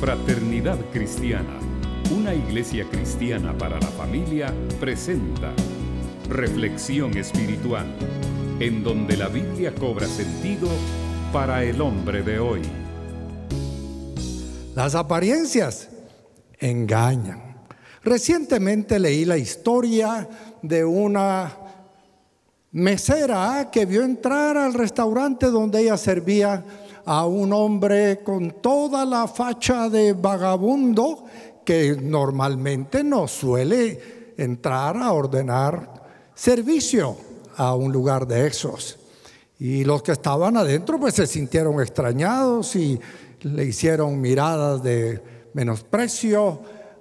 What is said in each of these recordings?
Fraternidad Cristiana, una iglesia cristiana para la familia, presenta Reflexión Espiritual, en donde la Biblia cobra sentido para el hombre de hoy. Las apariencias engañan. Recientemente leí la historia de una mesera que vio entrar al restaurante donde ella servía a un hombre con toda la facha de vagabundo que normalmente no suele entrar a ordenar servicio a un lugar de esos. Y los que estaban adentro pues se sintieron extrañados y le hicieron miradas de menosprecio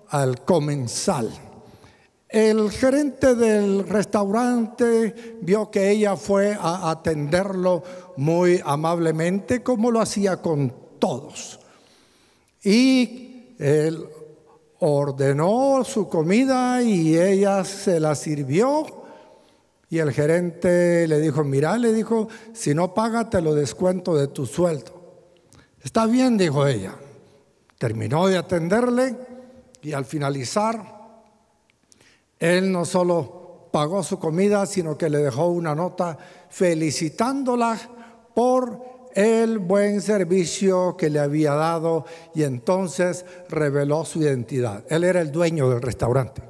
al comensal. El gerente del restaurante vio que ella fue a atenderlo muy amablemente como lo hacía con todos. Y él ordenó su comida y ella se la sirvió. Y el gerente le dijo, mira, le dijo, si no paga te lo descuento de tu sueldo. Está bien, dijo ella. Terminó de atenderle y al finalizar, él no solo pagó su comida, sino que le dejó una nota felicitándola por el buen servicio que le había dado y entonces reveló su identidad. Él era el dueño del restaurante.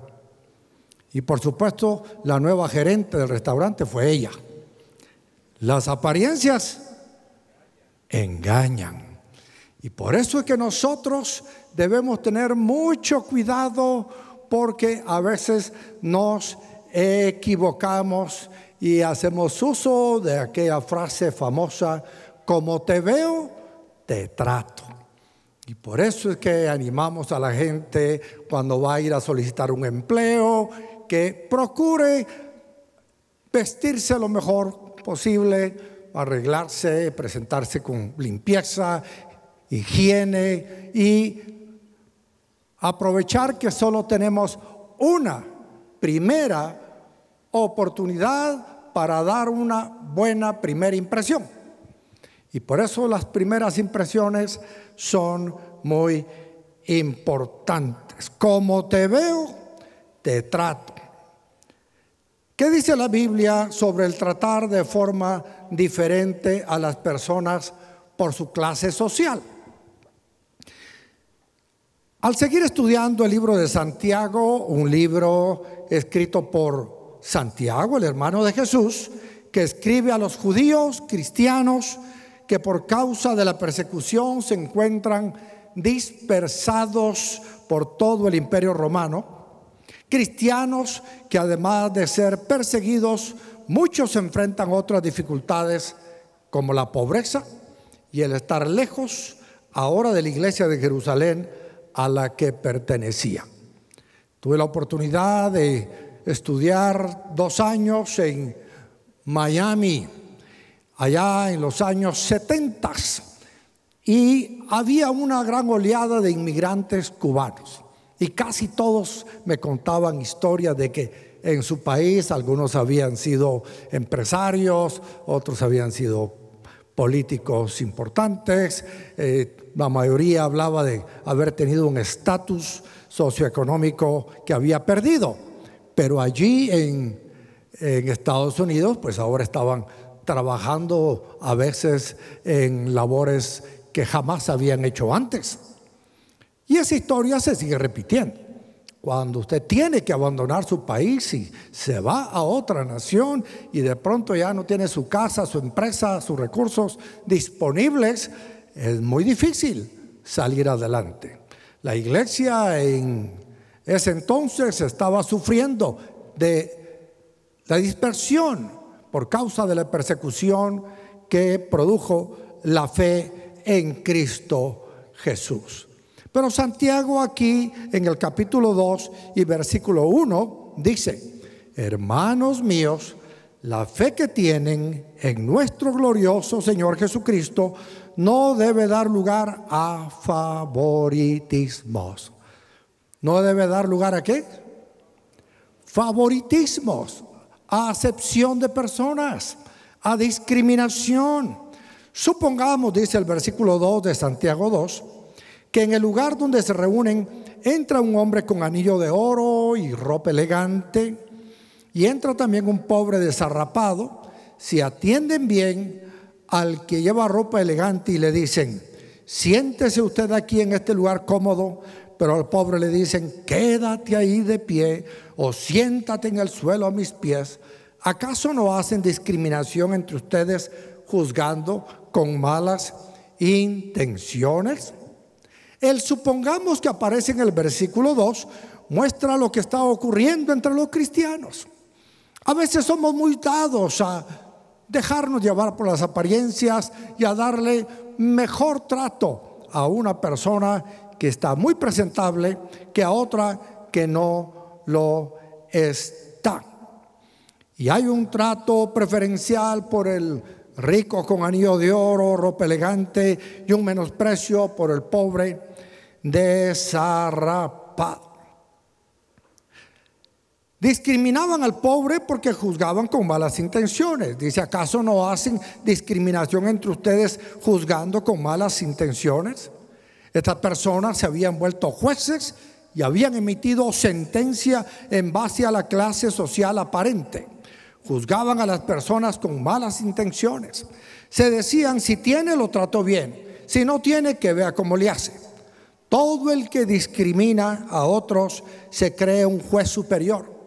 Y por supuesto, la nueva gerente del restaurante fue ella. Las apariencias engañan. Y por eso es que nosotros debemos tener mucho cuidado porque a veces nos equivocamos y hacemos uso de aquella frase famosa, como te veo, te trato. Y por eso es que animamos a la gente cuando va a ir a solicitar un empleo, que procure vestirse lo mejor posible, arreglarse, presentarse con limpieza, higiene y aprovechar que solo tenemos una primera oportunidad para dar una buena primera impresión. Y por eso las primeras impresiones son muy importantes. Como te veo, te trato. ¿Qué dice la Biblia sobre el tratar de forma diferente a las personas por su clase social? Al seguir estudiando el libro de Santiago, un libro escrito por Santiago, el hermano de Jesús, que escribe a los judíos cristianos que por causa de la persecución se encuentran dispersados por todo el imperio romano. Cristianos que además de ser perseguidos, muchos enfrentan otras dificultades como la pobreza y el estar lejos ahora de la iglesia de Jerusalén a la que pertenecía. Tuve la oportunidad de estudiar dos años en Miami, allá en los años 70, y había una gran oleada de inmigrantes cubanos. Y casi todos me contaban historias de que en su país algunos habían sido empresarios, otros habían sido políticos importantes, eh, la mayoría hablaba de haber tenido un estatus socioeconómico que había perdido. Pero allí en, Estados Unidos, pues ahora estaban trabajando a veces en labores que jamás habían hecho antes. Y esa historia se sigue repitiendo. Cuando usted tiene que abandonar su país y se va a otra nación y de pronto ya no tiene su casa, su empresa, sus recursos disponibles, es muy difícil salir adelante. La iglesia en ese entonces estaba sufriendo de la dispersión por causa de la persecución que produjo la fe en Cristo Jesús. Pero Santiago aquí en el capítulo 2 y versículo 1 dice, hermanos míos, la fe que tienen en nuestro glorioso Señor Jesucristo no debe dar lugar a favoritismos. No debe dar lugar a qué? Favoritismos, a acepción de personas, a discriminación. Supongamos, dice el versículo 2 de Santiago 2, que en el lugar donde se reúnen entra un hombre con anillo de oro y ropa elegante, y entra también un pobre desarrapado, si atienden bien al que lleva ropa elegante y le dicen, siéntese usted aquí en este lugar cómodo, pero al pobre le dicen, quédate ahí de pie o siéntate en el suelo a mis pies. ¿Acaso no hacen discriminación entre ustedes juzgando con malas intenciones? El supongamos que aparece en el versículo 2 muestra lo que está ocurriendo entre los cristianos. A veces somos muy dados a dejarnos llevar por las apariencias y a darle mejor trato a una persona que está muy presentable que a otra que no lo está. Y hay un trato preferencial por el rico con anillo de oro, ropa elegante y un menosprecio por el pobre desarrapado. Discriminaban al pobre porque juzgaban con malas intenciones. Dice, ¿acaso no hacen discriminación entre ustedes juzgando con malas intenciones? Estas personas se habían vuelto jueces y habían emitido sentencia en base a la clase social aparente. Juzgaban a las personas con malas intenciones. Se decían, si tiene, lo trato bien. Si no tiene, que vea cómo le hace. Todo el que discrimina a otros se cree un juez superior.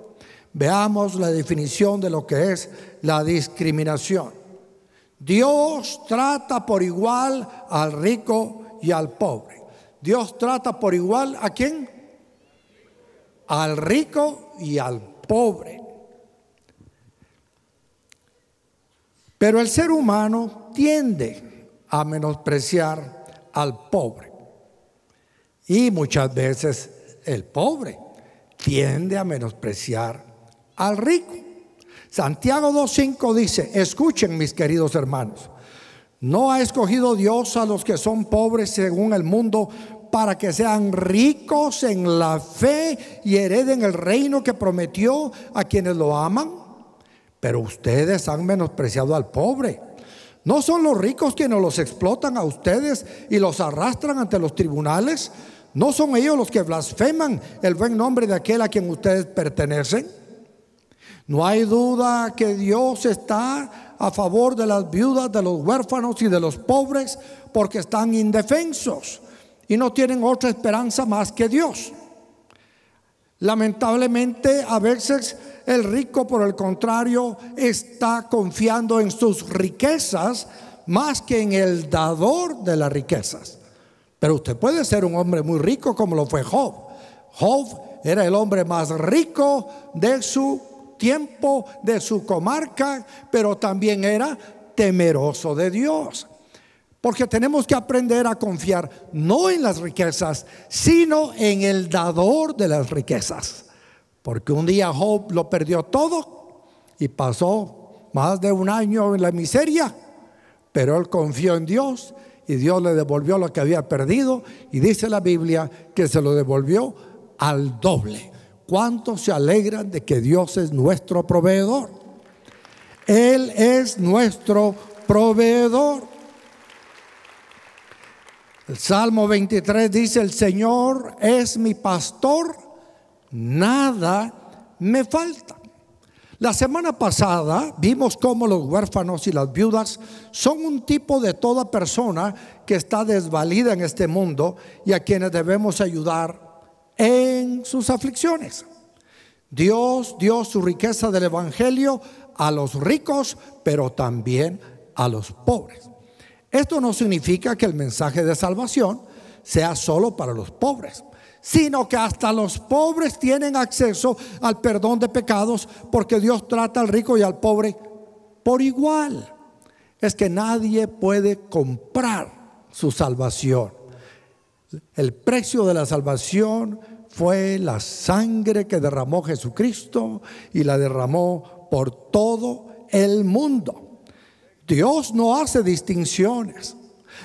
Veamos la definición de lo que es la discriminación. Dios trata por igual al rico y al pobre. Dios trata por igual a quién? Al rico y al pobre. Pero el ser humano tiende a menospreciar al pobre. Y muchas veces el pobre tiende a menospreciar al rico. Santiago 2.5 dice, escuchen mis queridos hermanos, no ha escogido Dios a los que son pobres según el mundo para que sean ricos en la fe y hereden el reino que prometió a quienes lo aman. Pero ustedes han menospreciado al pobre. ¿No son los ricos quienes los explotan a ustedes y los arrastran ante los tribunales? ¿No son ellos los que blasfeman el buen nombre de aquel a quien ustedes pertenecen? No hay duda que Dios está a favor de las viudas, de los huérfanos y de los pobres, porque están indefensos y no tienen otra esperanza más que Dios. Lamentablemente, a veces el rico, por el contrario, está confiando en sus riquezas más que en el dador de las riquezas. Pero usted puede ser un hombre muy rico como lo fue Job. Job era el hombre más rico de su tiempo de su comarca, pero también era temeroso de Dios. Porque tenemos que aprender a confiar no en las riquezas, sino en el dador de las riquezas. Porque un día Job lo perdió todo y pasó más de un año en la miseria, pero él confió en Dios y Dios le devolvió lo que había perdido y dice la Biblia que se lo devolvió al doble. ¿Cuántos se alegran de que Dios es nuestro proveedor? Él es nuestro proveedor. El Salmo 23 dice, el Señor es mi pastor, nada me falta. La semana pasada vimos cómo los huérfanos y las viudas son un tipo de toda persona que está desvalida en este mundo y a quienes debemos ayudar en sus aflicciones. Dios dio su riqueza del Evangelio a los ricos, pero también a los pobres. Esto no significa que el mensaje de salvación sea solo para los pobres, sino que hasta los pobres tienen acceso al perdón de pecados porque Dios trata al rico y al pobre por igual. Es que nadie puede comprar su salvación. El precio de la salvación fue la sangre que derramó Jesucristo y la derramó por todo el mundo. Dios no hace distinciones.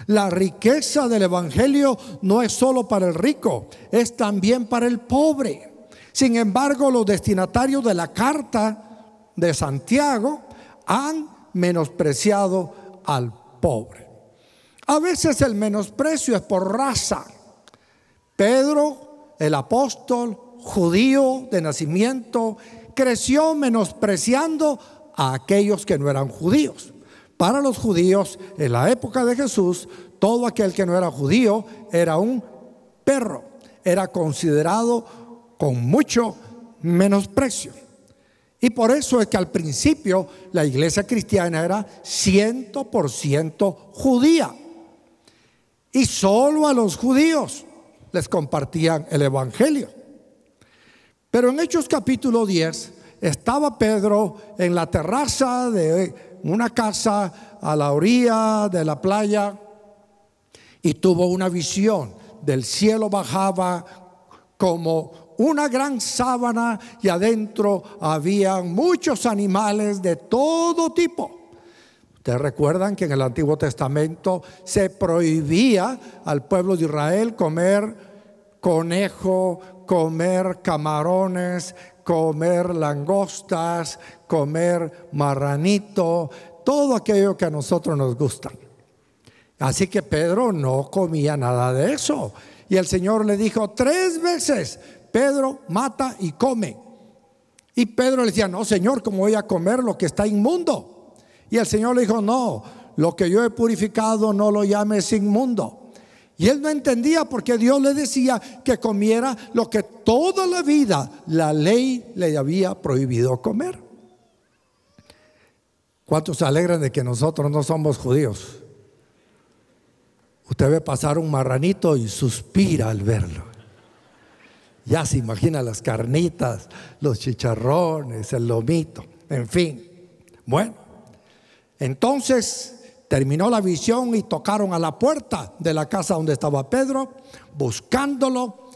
La riqueza del Evangelio no es solo para el rico, es también para el pobre. Sin embargo, los destinatarios de la carta de Santiago han menospreciado al pobre. A veces el menosprecio es por raza Pedro, el apóstol judío de nacimiento, creció menospreciando a aquellos que no eran judíos. Para los judíos, en la época de Jesús, todo aquel que no era judío era un perro, era considerado con mucho menosprecio. Y por eso es que al principio la iglesia cristiana era 100% judía. Y solo a los judíos les compartían el Evangelio. Pero en Hechos capítulo 10 estaba Pedro en la terraza de una casa a la orilla de la playa y tuvo una visión. Del cielo bajaba como una gran sábana y adentro habían muchos animales de todo tipo Ustedes recuerdan que en el Antiguo Testamento se prohibía al pueblo de Israel comer conejo, comer camarones, comer langostas, comer marranito, todo aquello que a nosotros nos gusta. Así que Pedro no comía nada de eso. Y el Señor le dijo tres veces, Pedro mata y come. Y Pedro le decía, no, Señor, ¿cómo voy a comer lo que está inmundo? Y el Señor le dijo, no, lo que yo he purificado no lo llames inmundo. Y él no entendía porque Dios le decía que comiera lo que toda la vida la ley le había prohibido comer. ¿Cuántos se alegran de que nosotros no somos judíos? Usted ve pasar un marranito y suspira al verlo. Ya se imagina las carnitas, los chicharrones, el lomito, en fin. Bueno, entonces terminó la visión y tocaron a la puerta de la casa donde estaba Pedro, buscándolo.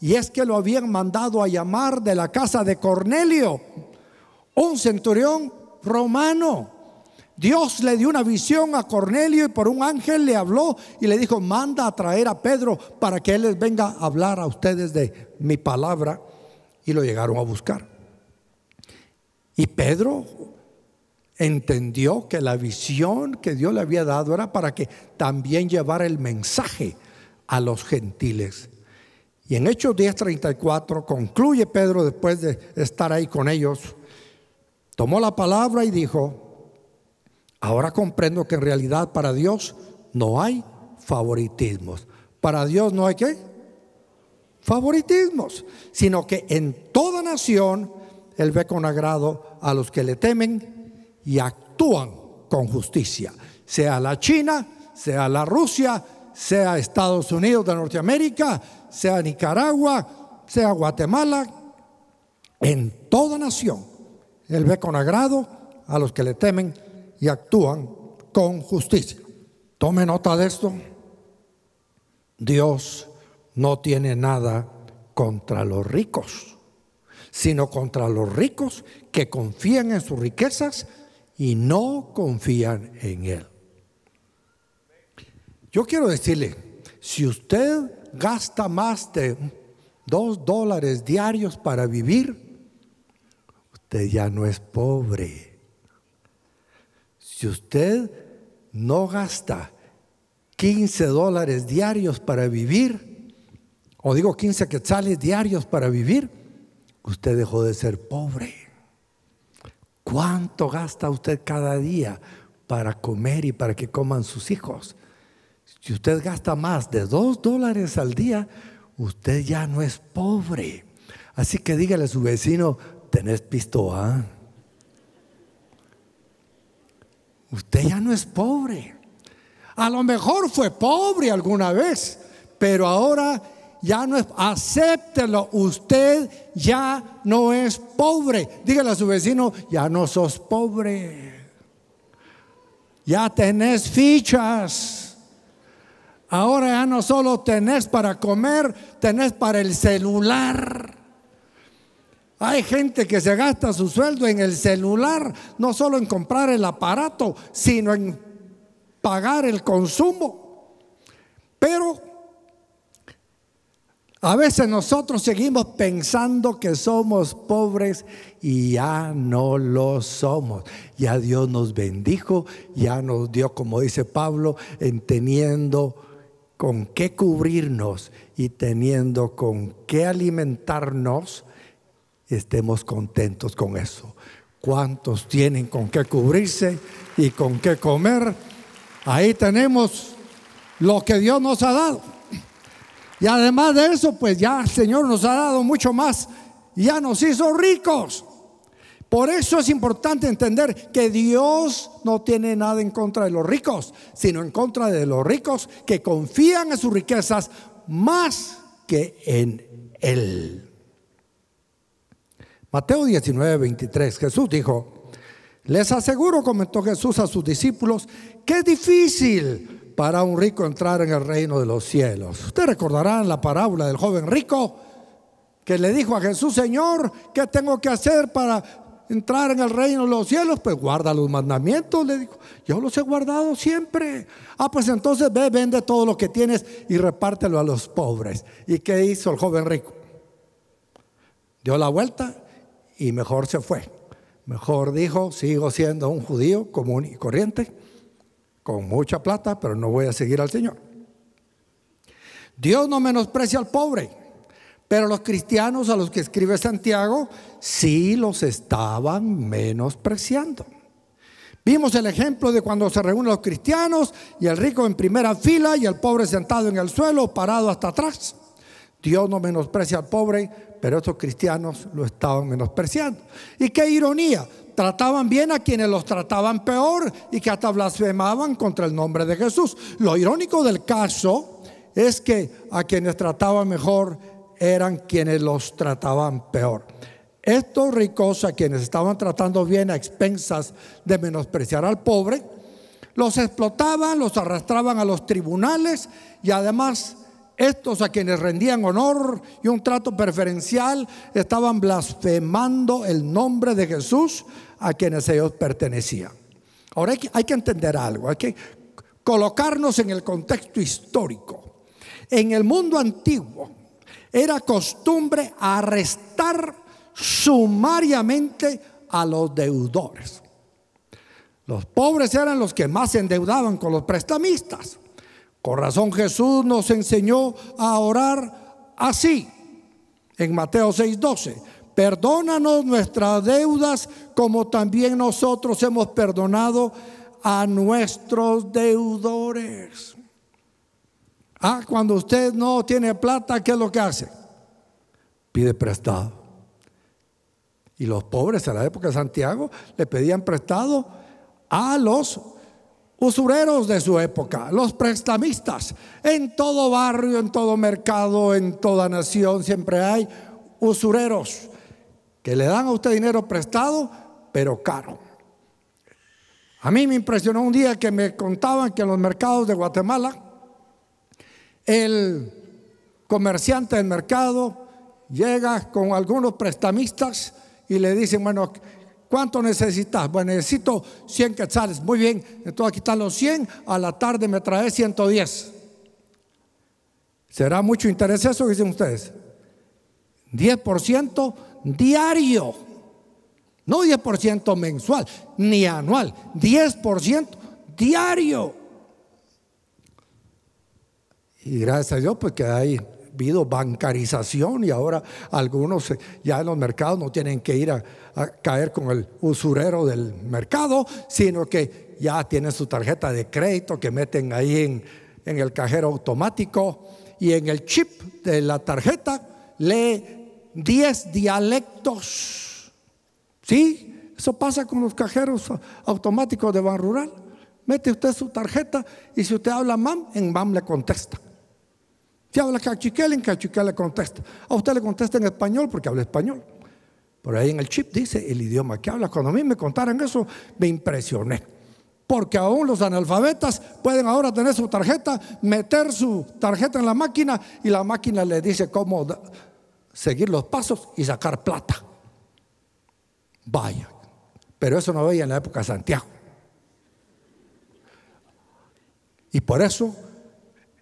Y es que lo habían mandado a llamar de la casa de Cornelio, un centurión romano. Dios le dio una visión a Cornelio y por un ángel le habló y le dijo, manda a traer a Pedro para que él les venga a hablar a ustedes de mi palabra. Y lo llegaron a buscar. Y Pedro entendió que la visión que Dios le había dado era para que también llevara el mensaje a los gentiles. Y en Hechos 10:34 concluye Pedro después de estar ahí con ellos, tomó la palabra y dijo, ahora comprendo que en realidad para Dios no hay favoritismos. Para Dios no hay qué? Favoritismos, sino que en toda nación Él ve con agrado a los que le temen y actúan con justicia, sea la China, sea la Rusia, sea Estados Unidos de Norteamérica, sea Nicaragua, sea Guatemala, en toda nación. Él ve con agrado a los que le temen y actúan con justicia. Tome nota de esto. Dios no tiene nada contra los ricos, sino contra los ricos que confían en sus riquezas y no confían en Él. Yo quiero decirle, si usted gasta más de dos dólares diarios para vivir, usted ya no es pobre. Si usted no gasta 15 dólares diarios para vivir, o digo 15 quetzales diarios para vivir, usted dejó de ser pobre. ¿Cuánto gasta usted cada día para comer y para que coman sus hijos? Si usted gasta más de dos dólares al día, usted ya no es pobre. Así que dígale a su vecino, tenés pistola ¿ah? Usted ya no es pobre. A lo mejor fue pobre alguna vez, pero ahora ya no es, acéptelo, usted ya no es pobre. Dígale a su vecino, ya no sos pobre. Ya tenés fichas. Ahora ya no solo tenés para comer, tenés para el celular. Hay gente que se gasta su sueldo en el celular, no solo en comprar el aparato, sino en pagar el consumo. Pero a veces nosotros seguimos pensando que somos pobres y ya no lo somos. Ya Dios nos bendijo, ya nos dio, como dice Pablo, en teniendo con qué cubrirnos y teniendo con qué alimentarnos, estemos contentos con eso. ¿Cuántos tienen con qué cubrirse y con qué comer? Ahí tenemos lo que Dios nos ha dado. Y además de eso, pues ya el Señor nos ha dado mucho más ya nos hizo ricos. Por eso es importante entender que Dios no tiene nada en contra de los ricos, sino en contra de los ricos que confían en sus riquezas más que en Él. Mateo 19, 23, Jesús dijo, les aseguro, comentó Jesús a sus discípulos, que es difícil para un rico entrar en el reino de los cielos. Usted recordarán la parábola del joven rico que le dijo a Jesús, Señor, ¿qué tengo que hacer para entrar en el reino de los cielos? Pues guarda los mandamientos, le dijo, yo los he guardado siempre. Ah, pues entonces ve, vende todo lo que tienes y repártelo a los pobres. ¿Y qué hizo el joven rico? Dio la vuelta y mejor se fue. Mejor dijo, sigo siendo un judío común y corriente con mucha plata, pero no voy a seguir al Señor. Dios no menosprecia al pobre, pero los cristianos a los que escribe Santiago sí los estaban menospreciando. Vimos el ejemplo de cuando se reúnen los cristianos y el rico en primera fila y el pobre sentado en el suelo, parado hasta atrás. Dios no menosprecia al pobre, pero estos cristianos lo estaban menospreciando. Y qué ironía, trataban bien a quienes los trataban peor y que hasta blasfemaban contra el nombre de Jesús. Lo irónico del caso es que a quienes trataban mejor eran quienes los trataban peor. Estos ricos a quienes estaban tratando bien a expensas de menospreciar al pobre, los explotaban, los arrastraban a los tribunales y además estos a quienes rendían honor y un trato preferencial estaban blasfemando el nombre de Jesús a quienes ellos pertenecían. Ahora hay que, entender algo, hay que colocarnos en el contexto histórico. En el mundo antiguo era costumbre arrestar sumariamente a los deudores. Los pobres eran los que más se endeudaban con los prestamistas. Con razón Jesús nos enseñó a orar así, en Mateo 6:12. Perdónanos nuestras deudas como también nosotros hemos perdonado a nuestros deudores. Ah, cuando usted no tiene plata, ¿qué es lo que hace? Pide prestado. Y los pobres a la época de Santiago le pedían prestado a los usureros de su época, los prestamistas. En todo barrio, en todo mercado, en toda nación siempre hay usureros que le dan a usted dinero prestado, pero caro. A mí me impresionó un día que me contaban que en los mercados de Guatemala, el comerciante del mercado llega con algunos prestamistas y le dicen, bueno, ¿Cuánto necesitas? Bueno, pues necesito 100 quetzales. Muy bien, entonces aquí están los 100. A la tarde me trae 110. ¿Será mucho interés eso que dicen ustedes? 10% diario. No 10% mensual, ni anual. 10% diario. Y gracias a Dios, pues queda ahí habido bancarización y ahora algunos eh, ya en los mercados no tienen que ir a, caer con el usurero del mercado, sino que ya tienen su tarjeta de crédito que meten ahí en, en el cajero automático y en el chip de la tarjeta lee 10 dialectos. ¿Sí? Eso pasa con los cajeros automáticos de Ban Rural. Mete usted su tarjeta y si usted habla MAM, en MAM le contesta. Si habla cachiquel, en cachiquel le contesta. A usted le contesta en español porque habla español. Por ahí en el chip dice el idioma que habla. Cuando a mí me contaron eso, me impresioné. Porque aún los analfabetas pueden ahora tener su tarjeta, meter su tarjeta en la máquina y la máquina le dice cómo seguir los pasos y sacar plata. Vaya. Pero eso no veía en la época de Santiago. Y por eso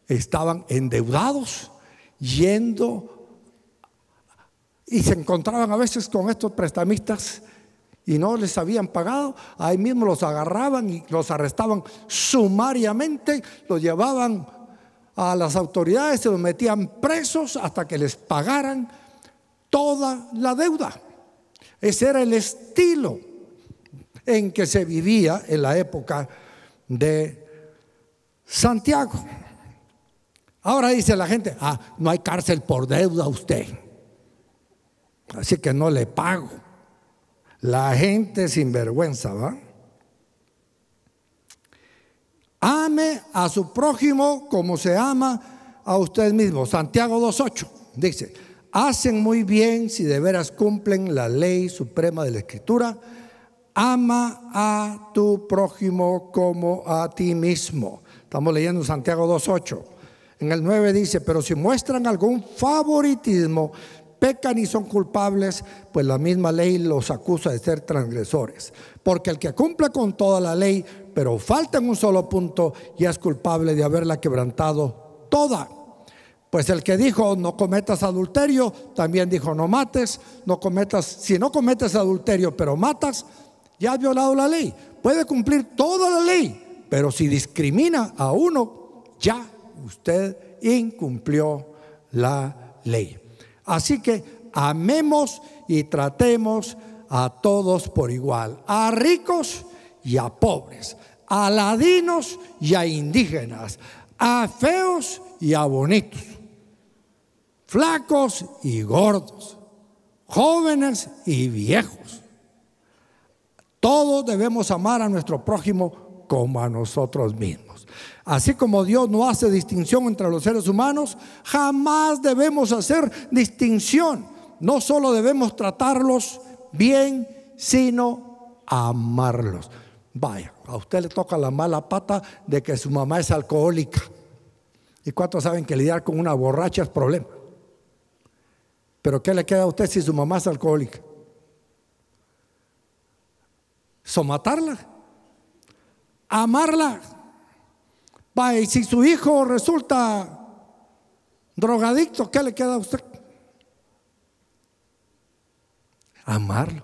estaban endeudados, yendo y se encontraban a veces con estos prestamistas y no les habían pagado, ahí mismo los agarraban y los arrestaban sumariamente, los llevaban a las autoridades, se los metían presos hasta que les pagaran toda la deuda. Ese era el estilo en que se vivía en la época de Santiago. Ahora dice la gente, ah, no hay cárcel por deuda a usted. Así que no le pago. La gente sin vergüenza, ¿va? Ame a su prójimo como se ama a usted mismo. Santiago 2.8 dice, hacen muy bien si de veras cumplen la ley suprema de la escritura. Ama a tu prójimo como a ti mismo. Estamos leyendo Santiago 2.8. En el 9 dice, pero si muestran algún favoritismo, pecan y son culpables, pues la misma ley los acusa de ser transgresores. Porque el que cumple con toda la ley, pero falta en un solo punto, ya es culpable de haberla quebrantado toda. Pues el que dijo no cometas adulterio, también dijo no mates, no cometas, si no cometes adulterio pero matas, ya ha violado la ley. Puede cumplir toda la ley, pero si discrimina a uno, ya usted incumplió la ley. Así que amemos y tratemos a todos por igual, a ricos y a pobres, a ladinos y a indígenas, a feos y a bonitos, flacos y gordos, jóvenes y viejos. Todos debemos amar a nuestro prójimo como a nosotros mismos. Así como Dios no hace distinción entre los seres humanos, jamás debemos hacer distinción. No solo debemos tratarlos bien, sino amarlos. Vaya, a usted le toca la mala pata de que su mamá es alcohólica. ¿Y cuántos saben que lidiar con una borracha es problema? Pero ¿qué le queda a usted si su mamá es alcohólica? ¿Somatarla? ¿Amarla? Vaya, y si su hijo resulta drogadicto, ¿qué le queda a usted? Amarlo.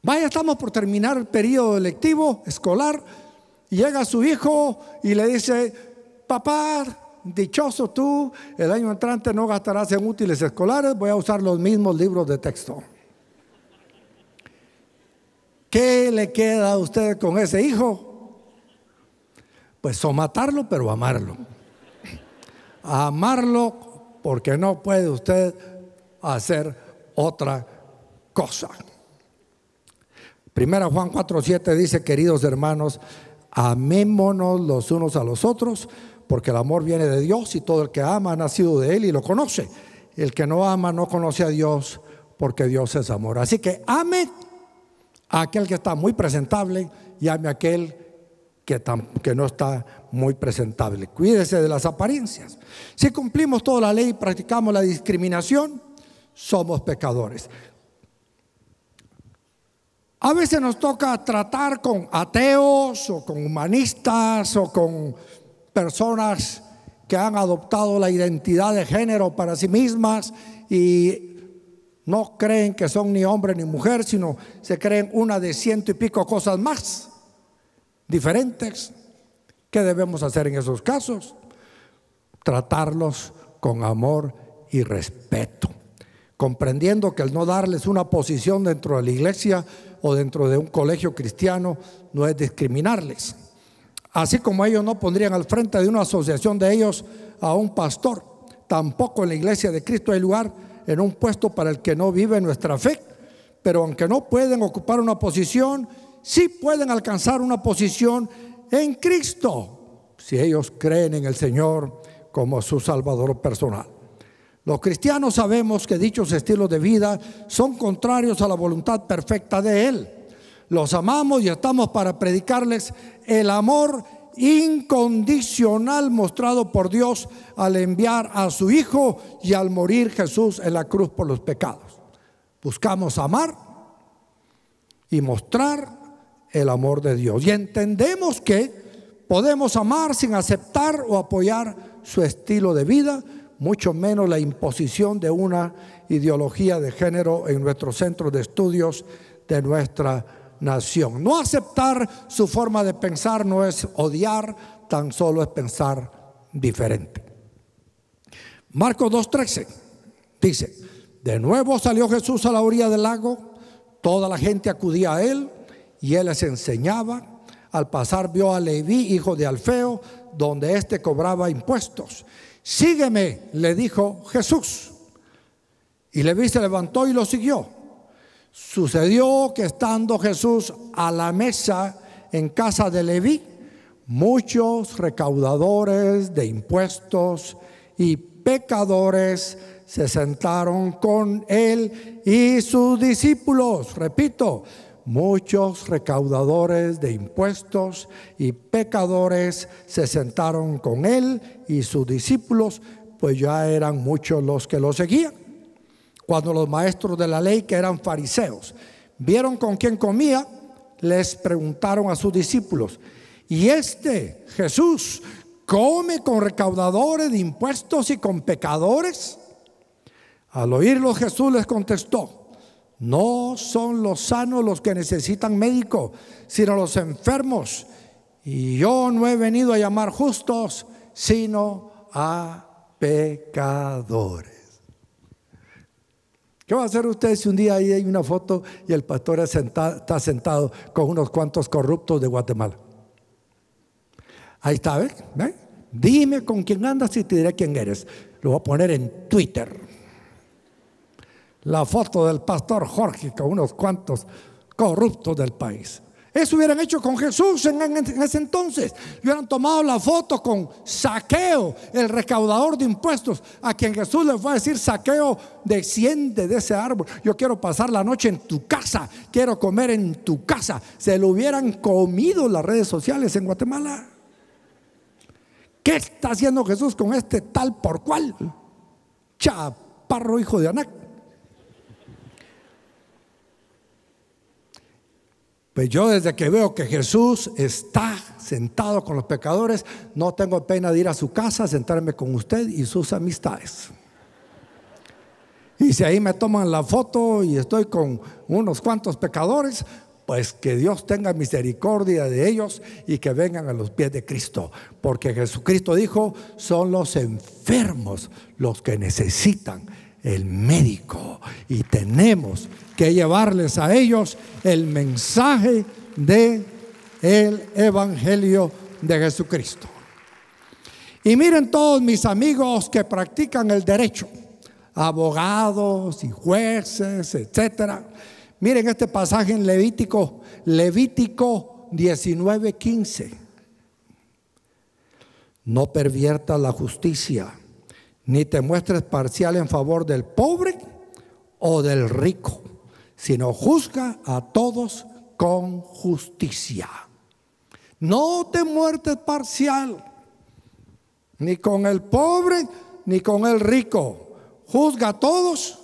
Vaya, estamos por terminar el periodo electivo escolar. llega su hijo y le dice, papá, dichoso tú, el año entrante no gastarás en útiles escolares, voy a usar los mismos libros de texto. ¿Qué le queda a usted con ese hijo? pues o matarlo, pero amarlo. Amarlo porque no puede usted hacer otra cosa. Primera Juan 4:7 dice, queridos hermanos, amémonos los unos a los otros, porque el amor viene de Dios y todo el que ama ha nacido de Él y lo conoce. El que no ama no conoce a Dios, porque Dios es amor. Así que ame a aquel que está muy presentable y ame a aquel que, no está muy presentable. Cuídese de las apariencias. Si cumplimos toda la ley y practicamos la discriminación, somos pecadores. A veces nos toca tratar con ateos o con humanistas o con personas que han adoptado la identidad de género para sí mismas y no creen que son ni hombre ni mujer, sino se creen una de ciento y pico cosas más diferentes. ¿Qué debemos hacer en esos casos? Tratarlos con amor y respeto, comprendiendo que el no darles una posición dentro de la iglesia o dentro de un colegio cristiano no es discriminarles. Así como ellos no pondrían al frente de una asociación de ellos a un pastor, tampoco en la iglesia de Cristo hay lugar en un puesto para el que no vive nuestra fe. Pero aunque no pueden ocupar una posición, sí pueden alcanzar una posición en Cristo, si ellos creen en el Señor como su Salvador personal. Los cristianos sabemos que dichos estilos de vida son contrarios a la voluntad perfecta de Él. Los amamos y estamos para predicarles el amor incondicional mostrado por Dios al enviar a su Hijo y al morir Jesús en la cruz por los pecados. Buscamos amar y mostrar el amor de Dios. Y entendemos que podemos amar sin aceptar o apoyar su estilo de vida, mucho menos la imposición de una ideología de género en nuestro centro de estudios de nuestra nación. No aceptar su forma de pensar no es odiar, tan solo es pensar diferente. Marcos 2.13 dice, de nuevo salió Jesús a la orilla del lago, toda la gente acudía a él y él les enseñaba. Al pasar vio a Leví, hijo de Alfeo, donde éste cobraba impuestos. Sígueme, le dijo Jesús. Y Leví se levantó y lo siguió. Sucedió que estando Jesús a la mesa en casa de Leví, muchos recaudadores de impuestos y pecadores se sentaron con él y sus discípulos. Repito, Muchos recaudadores de impuestos y pecadores se sentaron con él y sus discípulos, pues ya eran muchos los que lo seguían. Cuando los maestros de la ley, que eran fariseos, vieron con quién comía, les preguntaron a sus discípulos, ¿y este Jesús come con recaudadores de impuestos y con pecadores? Al oírlo Jesús les contestó, no son los sanos los que necesitan médico, sino los enfermos. Y yo no he venido a llamar justos, sino a pecadores. ¿Qué va a hacer usted si un día ahí hay una foto y el pastor está sentado con unos cuantos corruptos de Guatemala? Ahí está, ¿ves? Dime con quién andas y te diré quién eres. Lo voy a poner en Twitter la foto del pastor Jorge con unos cuantos corruptos del país. Eso hubieran hecho con Jesús en, ese entonces. hubieran tomado la foto con Saqueo, el recaudador de impuestos, a quien Jesús le fue a decir, Saqueo, desciende de ese árbol. Yo quiero pasar la noche en tu casa, quiero comer en tu casa. Se lo hubieran comido las redes sociales en Guatemala. ¿Qué está haciendo Jesús con este tal por cual? Chaparro hijo de Anac. Pues yo desde que veo que Jesús está sentado con los pecadores, no tengo pena de ir a su casa, sentarme con usted y sus amistades. Y si ahí me toman la foto y estoy con unos cuantos pecadores, pues que Dios tenga misericordia de ellos y que vengan a los pies de Cristo. Porque Jesucristo dijo, son los enfermos los que necesitan el médico. Y tenemos que llevarles a ellos el mensaje de el evangelio de Jesucristo. Y miren todos mis amigos que practican el derecho, abogados y jueces, etcétera. Miren este pasaje en Levítico, Levítico 19:15. No pervierta la justicia ni te muestres parcial en favor del pobre o del rico, sino juzga a todos con justicia. No te muertes parcial, ni con el pobre, ni con el rico. Juzga a todos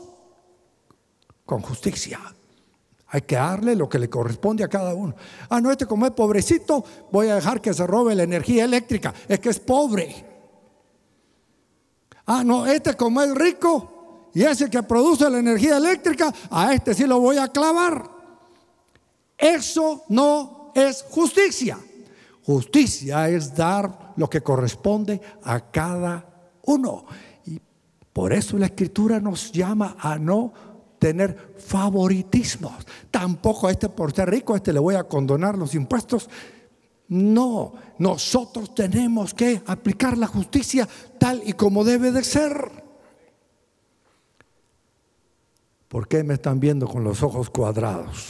con justicia. Hay que darle lo que le corresponde a cada uno. Ah, no, este como es pobrecito, voy a dejar que se robe la energía eléctrica. Es que es pobre. Ah, no, este como es rico y ese que produce la energía eléctrica, a este sí lo voy a clavar. Eso no es justicia. Justicia es dar lo que corresponde a cada uno. Y por eso la escritura nos llama a no tener favoritismos. Tampoco a este por ser rico, a este le voy a condonar los impuestos. No, nosotros tenemos que aplicar la justicia tal y como debe de ser. ¿Por qué me están viendo con los ojos cuadrados?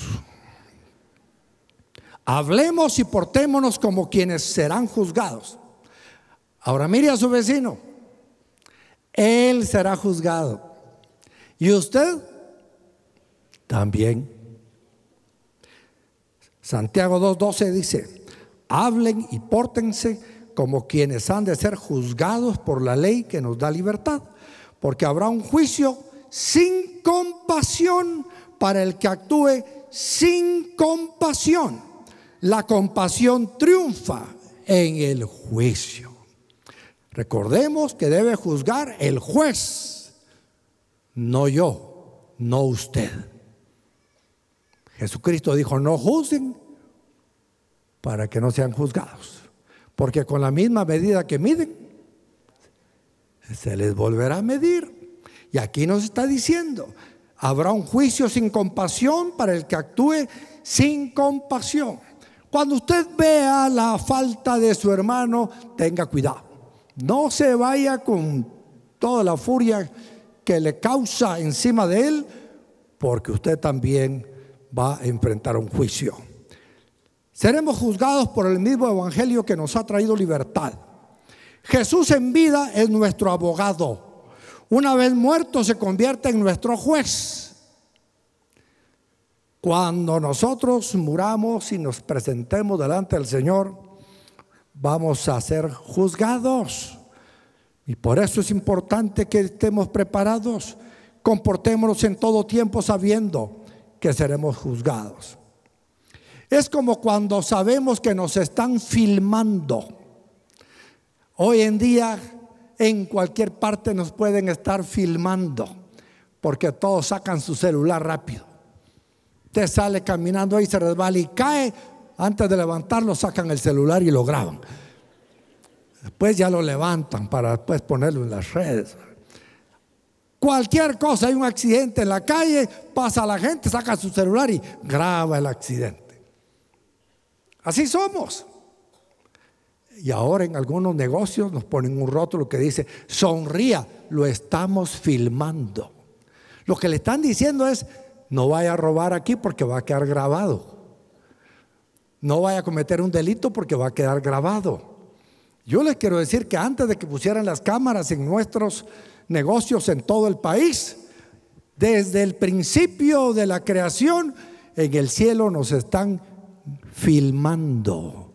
Hablemos y portémonos como quienes serán juzgados. Ahora mire a su vecino. Él será juzgado. Y usted también. Santiago 2.12 dice, hablen y pórtense como quienes han de ser juzgados por la ley que nos da libertad, porque habrá un juicio sin compasión para el que actúe sin compasión. La compasión triunfa en el juicio. Recordemos que debe juzgar el juez, no yo, no usted. Jesucristo dijo, no juzguen para que no sean juzgados. Porque con la misma medida que miden, se les volverá a medir. Y aquí nos está diciendo, habrá un juicio sin compasión para el que actúe sin compasión. Cuando usted vea la falta de su hermano, tenga cuidado. No se vaya con toda la furia que le causa encima de él, porque usted también va a enfrentar un juicio. Seremos juzgados por el mismo Evangelio que nos ha traído libertad. Jesús en vida es nuestro abogado. Una vez muerto se convierte en nuestro juez. Cuando nosotros muramos y nos presentemos delante del Señor, vamos a ser juzgados. Y por eso es importante que estemos preparados. Comportémonos en todo tiempo sabiendo que seremos juzgados. Es como cuando sabemos que nos están filmando. Hoy en día en cualquier parte nos pueden estar filmando porque todos sacan su celular rápido. Usted sale caminando ahí, se resbala y cae. Antes de levantarlo sacan el celular y lo graban. Después ya lo levantan para después ponerlo en las redes. Cualquier cosa, hay un accidente en la calle, pasa la gente, saca su celular y graba el accidente. Así somos. Y ahora en algunos negocios nos ponen un rótulo que dice, sonría, lo estamos filmando. Lo que le están diciendo es, no vaya a robar aquí porque va a quedar grabado. No vaya a cometer un delito porque va a quedar grabado. Yo les quiero decir que antes de que pusieran las cámaras en nuestros negocios en todo el país, desde el principio de la creación, en el cielo nos están filmando,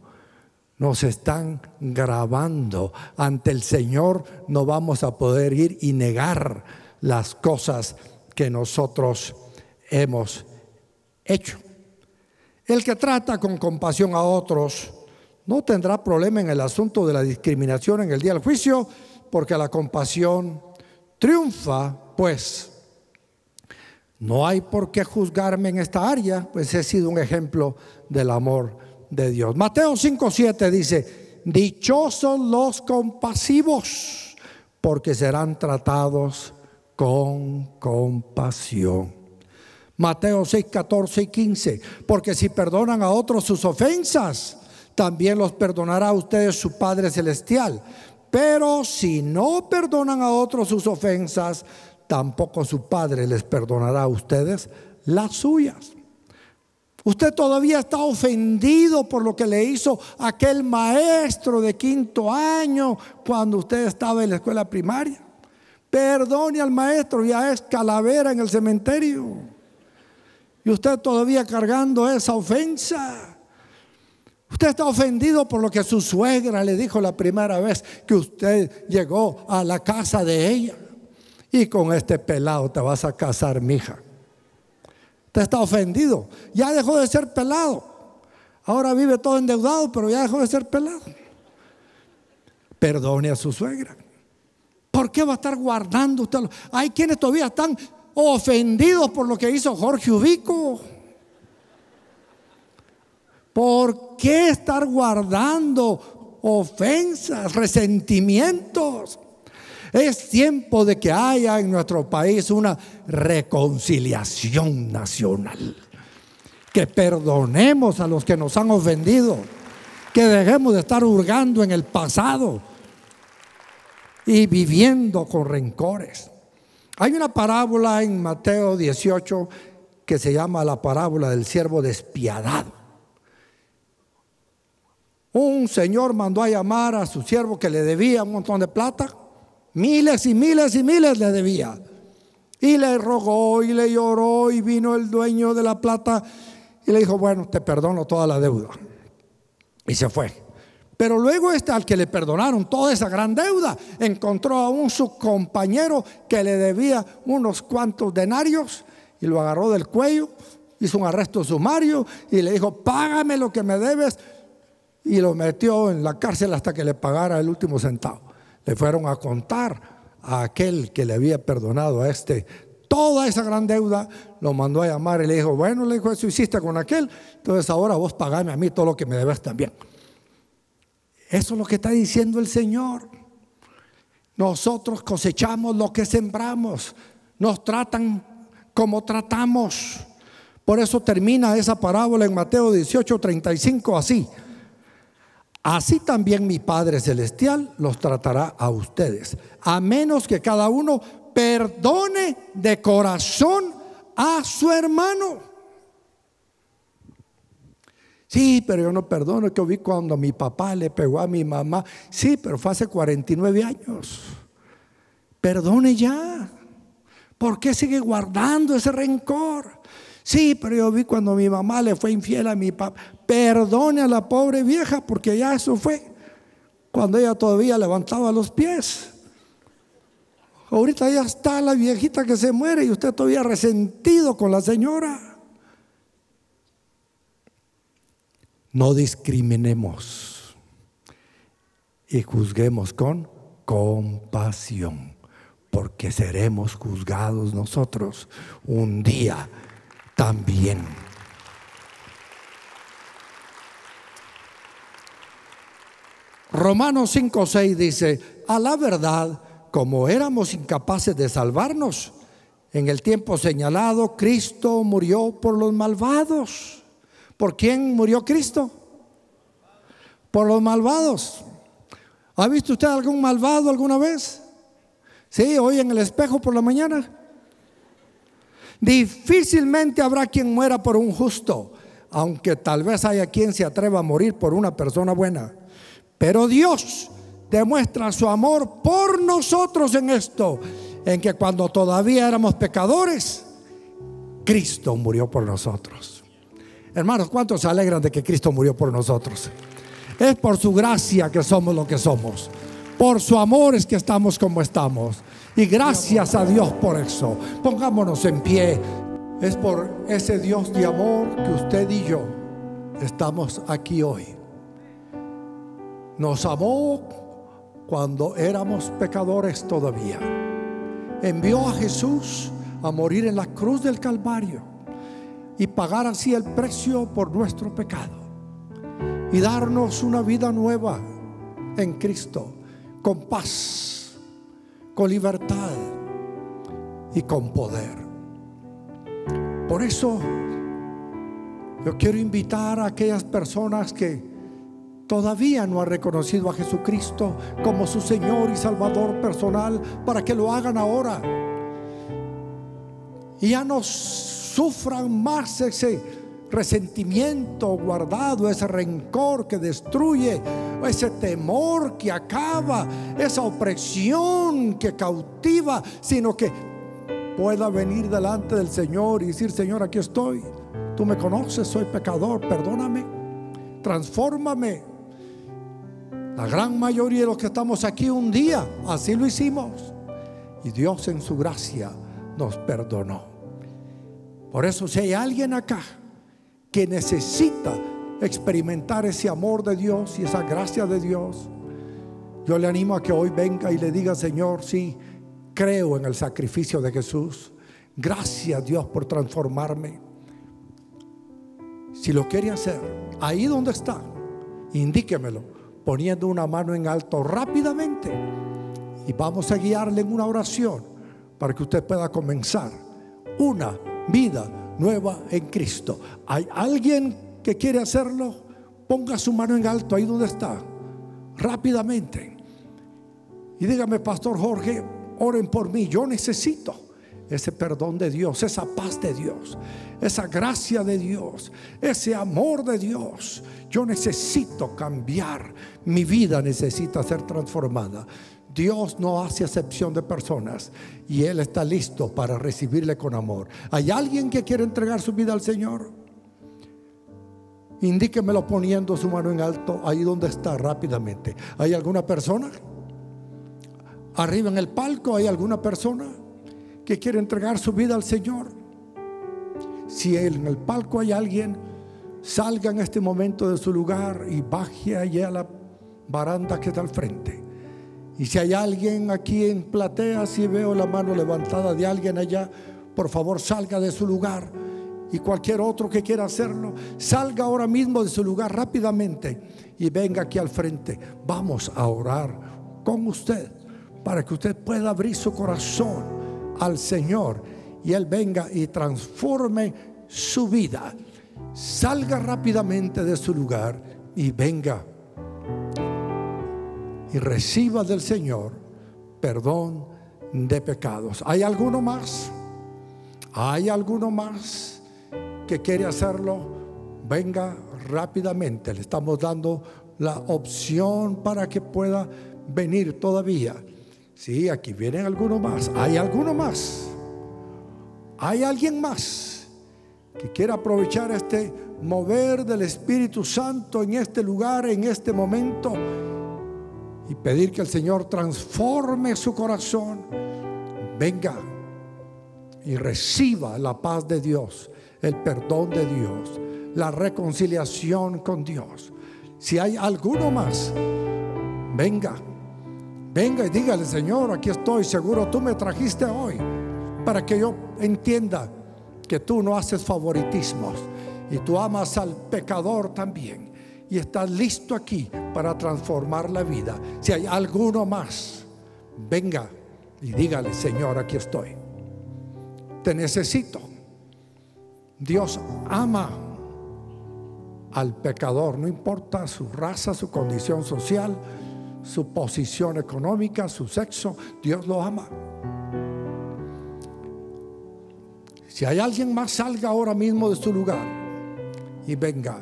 nos están grabando. Ante el Señor no vamos a poder ir y negar las cosas que nosotros hemos hecho. El que trata con compasión a otros no tendrá problema en el asunto de la discriminación en el día del juicio, porque la compasión triunfa, pues, no hay por qué juzgarme en esta área, pues he sido un ejemplo del amor de Dios. Mateo 5:7 dice, dichosos los compasivos, porque serán tratados con compasión. Mateo 6, 14 y 15, porque si perdonan a otros sus ofensas, también los perdonará a ustedes su Padre Celestial. Pero si no perdonan a otros sus ofensas, tampoco su Padre les perdonará a ustedes las suyas. Usted todavía está ofendido por lo que le hizo aquel maestro de quinto año cuando usted estaba en la escuela primaria. Perdone al maestro, ya es calavera en el cementerio. Y usted todavía cargando esa ofensa. Usted está ofendido por lo que su suegra le dijo la primera vez que usted llegó a la casa de ella. Y con este pelado te vas a casar, mija. Te está ofendido. Ya dejó de ser pelado. Ahora vive todo endeudado, pero ya dejó de ser pelado. Perdone a su suegra. ¿Por qué va a estar guardando usted? Hay quienes todavía están ofendidos por lo que hizo Jorge Ubico. ¿Por qué estar guardando ofensas, resentimientos? Es tiempo de que haya en nuestro país una reconciliación nacional. Que perdonemos a los que nos han ofendido. Que dejemos de estar hurgando en el pasado y viviendo con rencores. Hay una parábola en Mateo 18 que se llama la parábola del siervo despiadado. Un señor mandó a llamar a su siervo que le debía un montón de plata Miles y miles y miles le debía. Y le rogó y le lloró y vino el dueño de la plata y le dijo, bueno, te perdono toda la deuda. Y se fue. Pero luego este al que le perdonaron toda esa gran deuda, encontró a un su que le debía unos cuantos denarios y lo agarró del cuello, hizo un arresto sumario y le dijo, págame lo que me debes. Y lo metió en la cárcel hasta que le pagara el último centavo. Le fueron a contar a aquel que le había perdonado a este toda esa gran deuda, lo mandó a llamar y le dijo, bueno, le dijo, eso hiciste con aquel, entonces ahora vos pagame a mí todo lo que me debes también. Eso es lo que está diciendo el Señor. Nosotros cosechamos lo que sembramos, nos tratan como tratamos. Por eso termina esa parábola en Mateo 18, 35 así. Así también mi Padre Celestial los tratará a ustedes, a menos que cada uno perdone de corazón a su hermano. Sí, pero yo no perdono que vi cuando mi papá le pegó a mi mamá. Sí, pero fue hace 49 años. Perdone ya. ¿Por qué sigue guardando ese rencor? Sí, pero yo vi cuando mi mamá le fue infiel a mi papá. Perdone a la pobre vieja porque ya eso fue cuando ella todavía levantaba los pies. Ahorita ya está la viejita que se muere y usted todavía resentido con la señora. No discriminemos y juzguemos con compasión, porque seremos juzgados nosotros un día también. Romanos 5:6 dice, a la verdad, como éramos incapaces de salvarnos, en el tiempo señalado, Cristo murió por los malvados. ¿Por quién murió Cristo? Por los malvados. ¿Ha visto usted algún malvado alguna vez? Sí, hoy en el espejo por la mañana. Difícilmente habrá quien muera por un justo, aunque tal vez haya quien se atreva a morir por una persona buena. Pero Dios demuestra su amor por nosotros en esto, en que cuando todavía éramos pecadores, Cristo murió por nosotros. Hermanos, ¿cuántos se alegran de que Cristo murió por nosotros? Es por su gracia que somos lo que somos. Por su amor es que estamos como estamos. Y gracias a Dios por eso. Pongámonos en pie. Es por ese Dios de amor que usted y yo estamos aquí hoy. Nos amó cuando éramos pecadores todavía. Envió a Jesús a morir en la cruz del Calvario y pagar así el precio por nuestro pecado y darnos una vida nueva en Cristo con paz con libertad y con poder. Por eso yo quiero invitar a aquellas personas que todavía no han reconocido a Jesucristo como su Señor y Salvador personal para que lo hagan ahora. Y ya no sufran más ese resentimiento guardado, ese rencor que destruye, ese temor que acaba, esa opresión que cautiva, sino que pueda venir delante del Señor y decir, Señor, aquí estoy, tú me conoces, soy pecador, perdóname, transfórmame. La gran mayoría de los que estamos aquí un día, así lo hicimos. Y Dios en su gracia nos perdonó. Por eso si hay alguien acá que necesita experimentar ese amor de Dios y esa gracia de Dios, yo le animo a que hoy venga y le diga, Señor, sí, creo en el sacrificio de Jesús. Gracias Dios por transformarme. Si lo quiere hacer, ahí donde está, indíquemelo, poniendo una mano en alto rápidamente. Y vamos a guiarle en una oración para que usted pueda comenzar una vida nueva en Cristo. ¿Hay alguien que quiere hacerlo? Ponga su mano en alto ahí donde está, rápidamente. Y dígame, Pastor Jorge, oren por mí, yo necesito ese perdón de Dios, esa paz de Dios, esa gracia de Dios, ese amor de Dios. Yo necesito cambiar, mi vida necesita ser transformada. Dios no hace excepción de personas y Él está listo para recibirle con amor. ¿Hay alguien que quiere entregar su vida al Señor? Indíquemelo poniendo su mano en alto ahí donde está rápidamente. ¿Hay alguna persona? Arriba en el palco hay alguna persona que quiere entregar su vida al Señor. Si en el palco hay alguien, salga en este momento de su lugar y baje allá a la baranda que está al frente. Y si hay alguien aquí en platea, si veo la mano levantada de alguien allá, por favor salga de su lugar. Y cualquier otro que quiera hacerlo, salga ahora mismo de su lugar rápidamente y venga aquí al frente. Vamos a orar con usted para que usted pueda abrir su corazón al Señor y Él venga y transforme su vida. Salga rápidamente de su lugar y venga y reciba del Señor perdón de pecados. ¿Hay alguno más? ¿Hay alguno más que quiere hacerlo? Venga rápidamente, le estamos dando la opción para que pueda venir todavía. Sí, aquí vienen algunos más. ¿Hay alguno más? ¿Hay alguien más que quiera aprovechar este mover del Espíritu Santo en este lugar, en este momento? y pedir que el Señor transforme su corazón, venga y reciba la paz de Dios, el perdón de Dios, la reconciliación con Dios. Si hay alguno más, venga, venga y dígale, Señor, aquí estoy, seguro tú me trajiste hoy, para que yo entienda que tú no haces favoritismos y tú amas al pecador también y estás listo aquí para transformar la vida. Si hay alguno más, venga y dígale, Señor, aquí estoy. Te necesito. Dios ama al pecador, no importa su raza, su condición social, su posición económica, su sexo, Dios lo ama. Si hay alguien más, salga ahora mismo de su lugar y venga.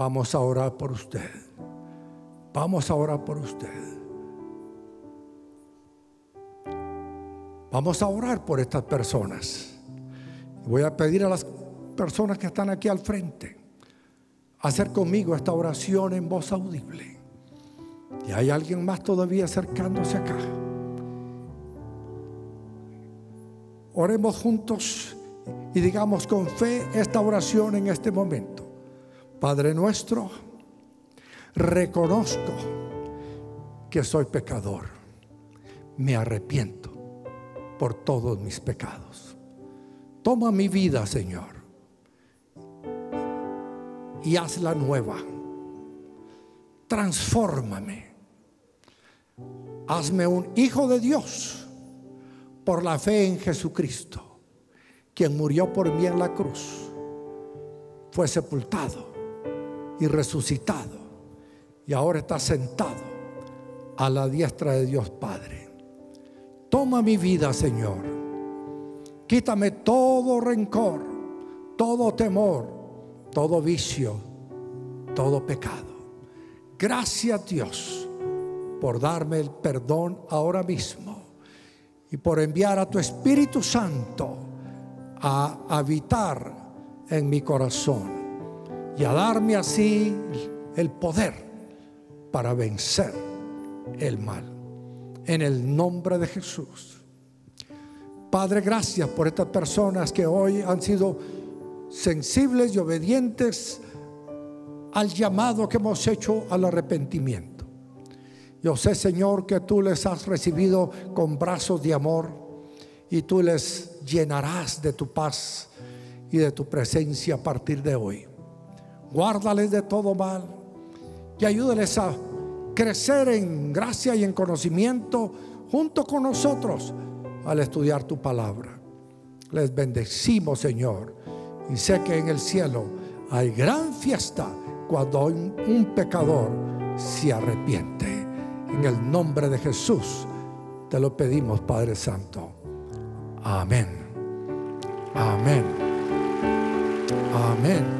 Vamos a orar por usted. Vamos a orar por usted. Vamos a orar por estas personas. Voy a pedir a las personas que están aquí al frente hacer conmigo esta oración en voz audible. Y hay alguien más todavía acercándose acá. Oremos juntos y digamos con fe esta oración en este momento. Padre nuestro, reconozco que soy pecador. Me arrepiento por todos mis pecados. Toma mi vida, Señor, y hazla nueva. Transfórmame. Hazme un hijo de Dios por la fe en Jesucristo, quien murió por mí en la cruz, fue sepultado y resucitado. Y ahora está sentado a la diestra de Dios Padre. Toma mi vida, Señor. Quítame todo rencor, todo temor, todo vicio, todo pecado. Gracias Dios por darme el perdón ahora mismo y por enviar a tu Espíritu Santo a habitar en mi corazón y a darme así el poder para vencer el mal. En el nombre de Jesús. Padre, gracias por estas personas que hoy han sido sensibles y obedientes al llamado que hemos hecho al arrepentimiento. Yo sé, Señor, que tú les has recibido con brazos de amor y tú les llenarás de tu paz y de tu presencia a partir de hoy guárdales de todo mal y ayúdales a crecer en gracia y en conocimiento junto con nosotros al estudiar tu palabra. Les bendecimos, Señor, y sé que en el cielo hay gran fiesta cuando un pecador se arrepiente. En el nombre de Jesús te lo pedimos, Padre Santo. Amén. Amén. Amén.